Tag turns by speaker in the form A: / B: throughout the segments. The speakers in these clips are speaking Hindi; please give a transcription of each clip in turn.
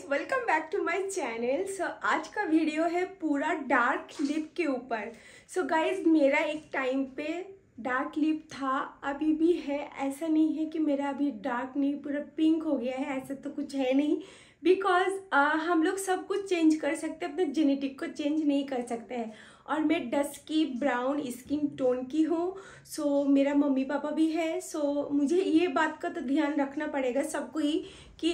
A: guys welcome back to my channel so आज का वीडियो है पूरा डार्क लिप के ऊपर सो गाइज मेरा एक टाइम पे डार्क लिप था अभी भी है ऐसा नहीं है कि मेरा अभी डार्क नहीं पूरा पिंक हो गया है ऐसा तो कुछ है नहीं बिकॉज uh, हम लोग सब कुछ चेंज कर सकते हैं अपने जेनेटिक को चेंज नहीं कर सकते हैं और मैं डस्की ब्राउन स्किन टोन की हूँ सो so, मेरा मम्मी पापा भी है सो so, मुझे ये बात का तो ध्यान रखना पड़ेगा सबको ही कि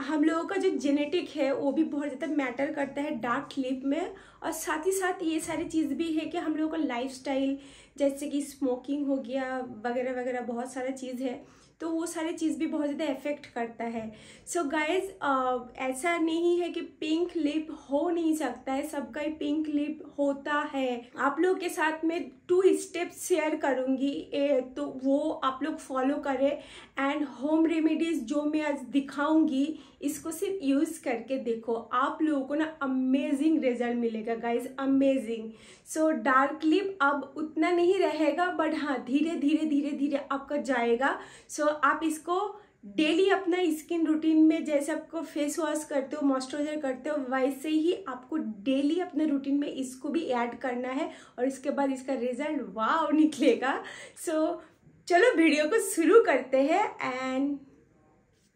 A: हम लोगों का जो जेनेटिक है वो भी बहुत ज़्यादा मैटर करता है डार्क लिप में और साथ ही साथ ये सारी चीज़ भी है कि हम लोगों का लाइफस्टाइल जैसे कि स्मोकिंग हो गया वगैरह वगैरह बहुत सारा चीज़ है तो वो सारी चीज़ भी बहुत ज़्यादा इफ़ेक्ट करता है सो so गाइज uh, ऐसा नहीं है कि पिंक लिप हो नहीं सकता है सबका ही पिंक लिप होता है आप लोगों के साथ मैं टू स्टेप्स शेयर करूँगी तो वो आप लोग फॉलो करें एंड होम रेमेडीज़ जो मैं आज दिखाऊँगी इसको सिर्फ यूज़ करके देखो आप लोगों को ना अमेजिंग रिजल्ट मिलेगा guys amazing so dark lip अब उतना नहीं रहेगा बट हाँ धीरे धीरे धीरे धीरे आपका जाएगा सो so, आप इसको डेली अपना स्किन रूटीन में जैसे आपको फेस वॉश करते हो मॉइस्चराइजर करते हो वैसे ही आपको डेली अपने रूटीन में इसको भी ऐड करना है और इसके बाद इसका रिजल्ट वाह निकलेगा सो so, चलो वीडियो को शुरू करते हैं एंड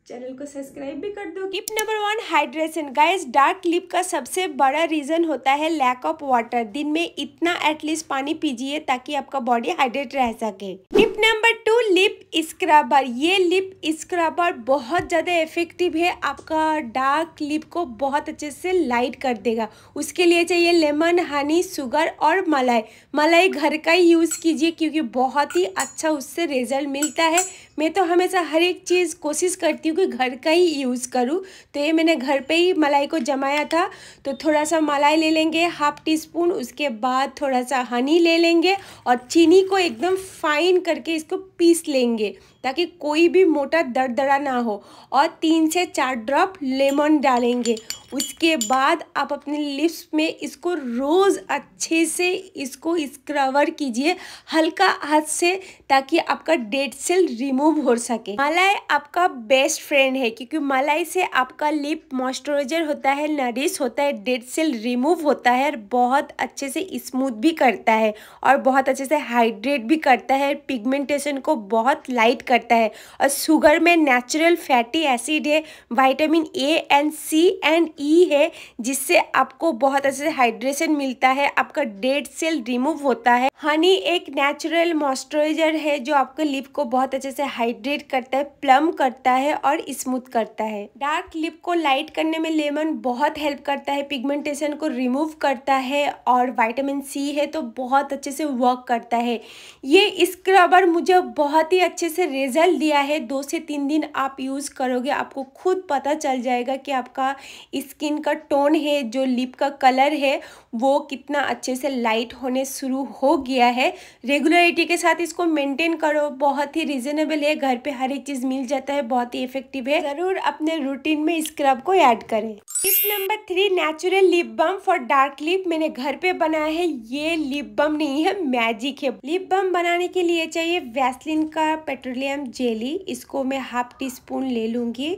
A: चैनल को सब्सक्राइब भी कर दो tip number one hydration guys dark lip का सबसे बड़ा रीज़न होता है लैक ऑफ वाटर दिन में इतना एटलीस्ट पानी पीजिए ताकि आपका बॉडी हाइड्रेट रह सके tip number two lip scrubber ये लिप स्क्रबर बहुत ज़्यादा इफेक्टिव है आपका डार्क लिप को बहुत अच्छे से लाइट कर देगा उसके लिए चाहिए लेमन हनी सुगर और मलाई मलाई घर का ही यूज़ कीजिए क्योंकि बहुत ही अच्छा उससे रिजल्ट मिलता है मैं तो हमेशा हर एक चीज़ कोशिश करती हूँ कि घर का ही यूज़ करूँ तो ये मैंने घर पे ही मलाई को जमाया था तो थोड़ा सा मलाई ले लेंगे हाफ टी स्पून उसके बाद थोड़ा सा हनी ले लेंगे और चीनी को एकदम फाइन करके इसको पीस लेंगे ताकि कोई भी मोटा दरदरा ना हो और तीन से चार ड्रॉप लेमन डालेंगे उसके बाद आप अपने लिप्स में इसको रोज़ अच्छे से इसको स्क्रवर कीजिए हल्का हाथ से ताकि आपका डेड सेल रिमूव हो सके मलाई आपका बेस्ट फ्रेंड है क्योंकि मलाई से आपका लिप मॉइस्चराइजर होता है नरिश होता है डेड सेल रिमूव होता है और बहुत अच्छे से स्मूथ भी करता है और बहुत अच्छे से हाइड्रेट भी करता है पिगमेंटेशन को बहुत लाइट कर करता है और शुगर में नेचुरल फैटी एसिड है vitamin A and C and E है जिससे आपको बहुत अच्छे से हाइड्रेशन मिलता है आपका डेड सेल रिमूव होता है हनी एक नेचुरल मॉइस्चराइजर है जो आपके लिप को बहुत अच्छे से हाइड्रेट करता है प्लम करता है और स्मूथ करता है डार्क लिप को लाइट करने में लेमन बहुत हेल्प करता है पिगमेंटेशन को रिमूव करता है और वाइटामिन सी है तो बहुत अच्छे से वर्क करता है ये स्क्रबर मुझे बहुत ही अच्छे से रिज़ल्ट दिया है दो से तीन दिन आप यूज़ करोगे आपको खुद पता चल जाएगा कि आपका स्किन का टोन है जो लिप का कलर है वो कितना अच्छे से लाइट होने शुरू हो गया है रेगुलरिटी के साथ इसको मेंटेन करो बहुत ही रिजनेबल है घर पे हर एक चीज़ मिल जाता है बहुत ही इफेक्टिव है ज़रूर अपने रूटीन में स्क्रब को ऐड करें tip number three natural lip balm for dark lip मैंने घर पे बनाया है ये लिप बम नहीं है मैजिक है लिप बम बनाने के लिए चाहिए वैसलिन का पेट्रोलियम लिए जेली इसको मैं हाफ टी स्पून ले लूँगी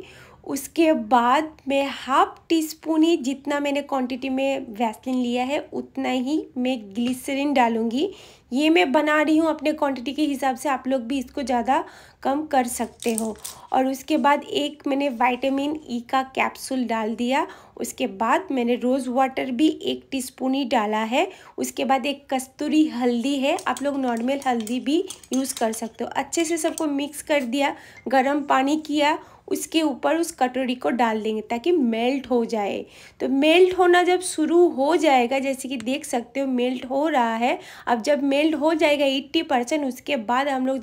A: उसके बाद मैं हाफ टी स्पून ही जितना मैंने क्वांटिटी में वैसलिन लिया है उतना ही मैं ग्लिसरीन डालूंगी ये मैं बना रही हूँ अपने क्वांटिटी के हिसाब से आप लोग भी इसको ज़्यादा कम कर सकते हो और उसके बाद एक मैंने विटामिन ई e का कैप्सूल डाल दिया उसके बाद मैंने रोज़ वाटर भी एक टीस्पून ही डाला है उसके बाद एक कस्तूरी हल्दी है आप लोग नॉर्मल हल्दी भी यूज़ कर सकते हो अच्छे से सबको मिक्स कर दिया गर्म पानी किया उसके ऊपर उस कटोरी को डाल देंगे ताकि मेल्ट हो जाए तो मेल्ट होना जब शुरू हो जाएगा जैसे कि देख सकते हो मेल्ट हो रहा है अब जब मेल्ट हो जाएगा एट्टी परसेंट उसके बाद हम लोग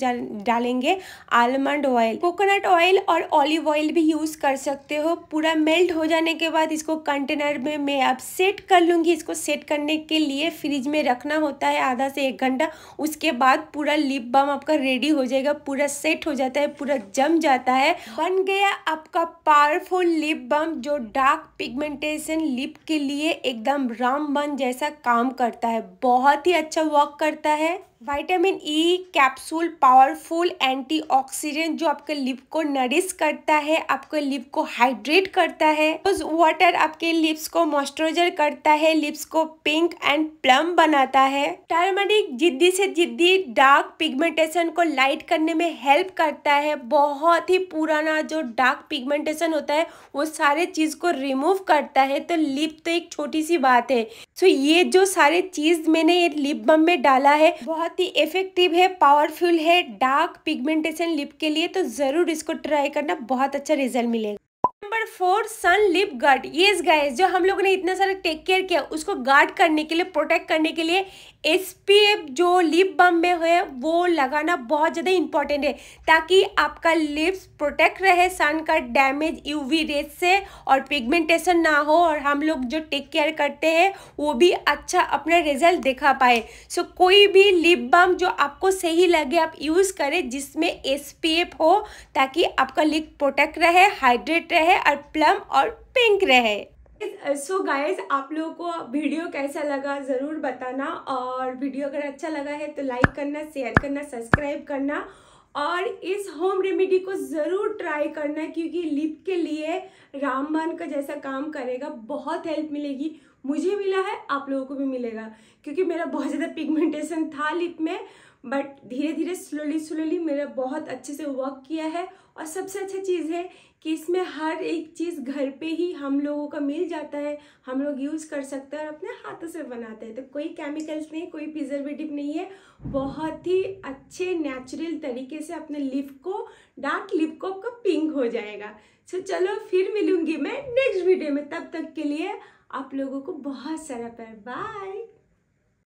A: डालेंगे आलमंड ऑयल कोकोनट ऑयल और ऑलिव ऑयल भी यूज़ कर सकते हो पूरा मेल्ट हो जाने के बाद इसको कंटेनर में मैं अब सेट कर लूँगी इसको सेट करने के लिए फ्रिज में रखना होता है आधा से एक घंटा उसके बाद पूरा लिप बम आपका रेडी हो जाएगा पूरा सेट हो जाता है पूरा जम जाता है बन गया है आपका पावरफुल लिप बम जो डार्क पिगमेंटेशन लिप के लिए एकदम रामबन जैसा काम करता है बहुत ही अच्छा वर्क करता है vitamin E capsule powerful antioxidant जो आपके लिप को नरिश करता है आपके लिप को हाइड्रेट करता है वाटर आपके लिप्स को मॉइस्चराइजर करता है लिप्स को पिंक एंड प्लम बनाता है टर्मरिक जिद्दी से जिद्दी डार्क पिगमेंटेशन को लाइट करने में हेल्प करता है बहुत ही पुराना जो डार्क पिगमेंटेशन होता है वो सारे चीज़ को रिमूव करता है तो लिप तो एक छोटी सी बात है सो so, ये जो सारे चीज़ मैंने ये लिप बम में डाला है बहुत बहुत ही इफेक्टिव है पावरफुल है डार्क पिगमेंटेशन लिप के लिए तो ज़रूर इसको ट्राई करना बहुत अच्छा रिजल्ट मिलेगा number four sun lip guard ये गाइस जो हम लोगों ने इतना सारा टेक केयर किया उसको गार्ड करने के लिए प्रोटेक्ट करने के लिए एसपीएफ जो लिप बम में है वो लगाना बहुत ज़्यादा इंपॉर्टेंट है ताकि आपका लिप्स प्रोटेक्ट रहे सन का डैमेज यूवी रेस से और पिगमेंटेशन ना हो और हम लोग जो टेक केयर करते हैं वो भी अच्छा अपना रिजल्ट दिखा पाए सो so, कोई भी लिप बम जो आपको सही लगे आप यूज़ करें जिसमें एस हो ताकि आपका लिप प्रोटेक्ट रहे हाइड्रेट रहे रहे और प्लम और पिंक रहे सो so गाइज आप लोगों को वीडियो कैसा लगा ज़रूर बताना और वीडियो अगर अच्छा लगा है तो लाइक करना शेयर करना सब्सक्राइब करना और इस होम रेमेडी को ज़रूर ट्राई करना क्योंकि लिप के लिए रामबन का जैसा काम करेगा बहुत हेल्प मिलेगी मुझे मिला है आप लोगों को भी मिलेगा क्योंकि मेरा बहुत ज़्यादा पिगमेंटेशन था लिप में बट धीरे धीरे स्लोली स्लोली मेरा बहुत अच्छे से वर्क किया है और सबसे अच्छा चीज़ है कि इसमें हर एक चीज़ घर पे ही हम लोगों का मिल जाता है हम लोग यूज़ कर सकते हैं और अपने हाथों से बनाते हैं तो कोई केमिकल्स नहीं कोई प्रिजर्वेटिव नहीं है बहुत ही अच्छे नेचुरल तरीके से अपने लिप को डार्क लिप को आपका पिंक हो जाएगा सो चलो फिर मिलूंगी मैं नेक्स्ट वीडियो में तब तक के लिए आप लोगों को बहुत सारा प्यार बाय